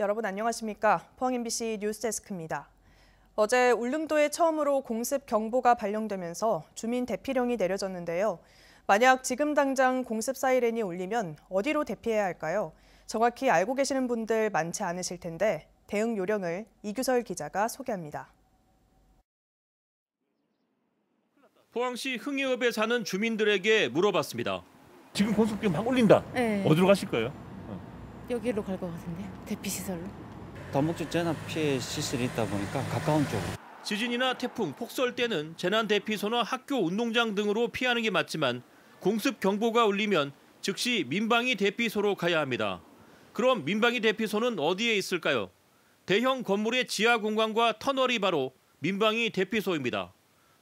여러분 안녕하십니까? 포항 MBC 뉴스데스크입니다. 어제 울릉도에 처음으로 공습 경보가 발령되면서 주민 대피령이 내려졌는데요. 만약 지금 당장 공습 사이렌이 울리면 어디로 대피해야 할까요? 정확히 알고 계시는 분들 많지 않으실 텐데 대응 요령을 이규설 기자가 소개합니다. 포항시 흥해읍에 사는 주민들에게 물어봤습니다. 지금 공습기 막 울린다. 네. 어디로 가실 거예요? 여기로 갈 것같은데 대피시설로. 단목주 재난 피해 시설이 있다 보니까 가까운 쪽으로. 지진이나 태풍, 폭설 때는 재난 대피소나 학교 운동장 등으로 피하는 게 맞지만 공습 경보가 울리면 즉시 민방위 대피소로 가야 합니다. 그럼 민방위 대피소는 어디에 있을까요? 대형 건물의 지하 공간과 터널이 바로 민방위 대피소입니다.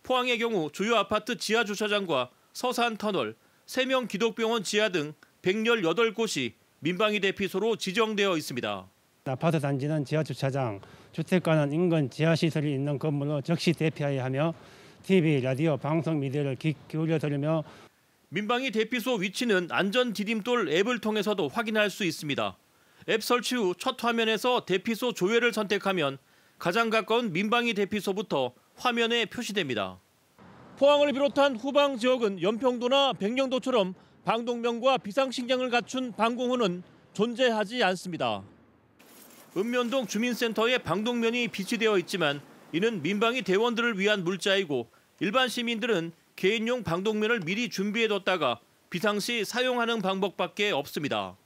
포항의 경우 주요 아파트 지하 주차장과 서산 터널, 세명 기독병원 지하 등 118곳이 민방위 대피소로 지정되어 있습니다. 아파트 단지는 지하 주차장, 주택가는 인근 지하 시설이 있는 건물로 즉시 대피하야 하며 TV, 라디오, 방송 미디어를 기울여 들으며 민방위 대피소 위치는 안전 디딤돌 앱을 통해서도 확인할 수 있습니다. 앱 설치 후 첫 화면에서 대피소 조회를 선택하면 가장 가까운 민방위 대피소부터 화면에 표시됩니다. 포항을 비롯한 후방 지역은 연평도나 백령도처럼 방독면과 비상식량을 갖춘 방공호는 존재하지 않습니다. 읍면동 주민센터에 방독면이 비치되어 있지만 이는 민방위 대원들을 위한 물자이고 일반 시민들은 개인용 방독면을 미리 준비해뒀다가 비상시 사용하는 방법밖에 없습니다.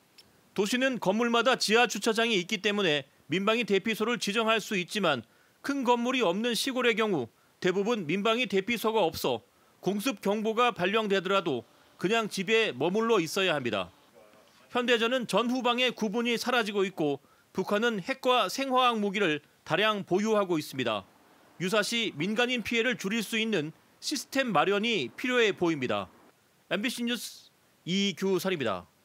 도시는 건물마다 지하 주차장이 있기 때문에 민방위 대피소를 지정할 수 있지만 큰 건물이 없는 시골의 경우 대부분 민방위 대피소가 없어 공습 경보가 발령되더라도 그냥 집에 머물러 있어야 합니다. 현대전은 전 후방의 구분이 사라지고 있고 북한은 핵과 생화학 무기를 다량 보유하고 있습니다. 유사시 민간인 피해를 줄일 수 있는 시스템 마련이 필요해 보입니다. MBC 뉴스 이규설입니다.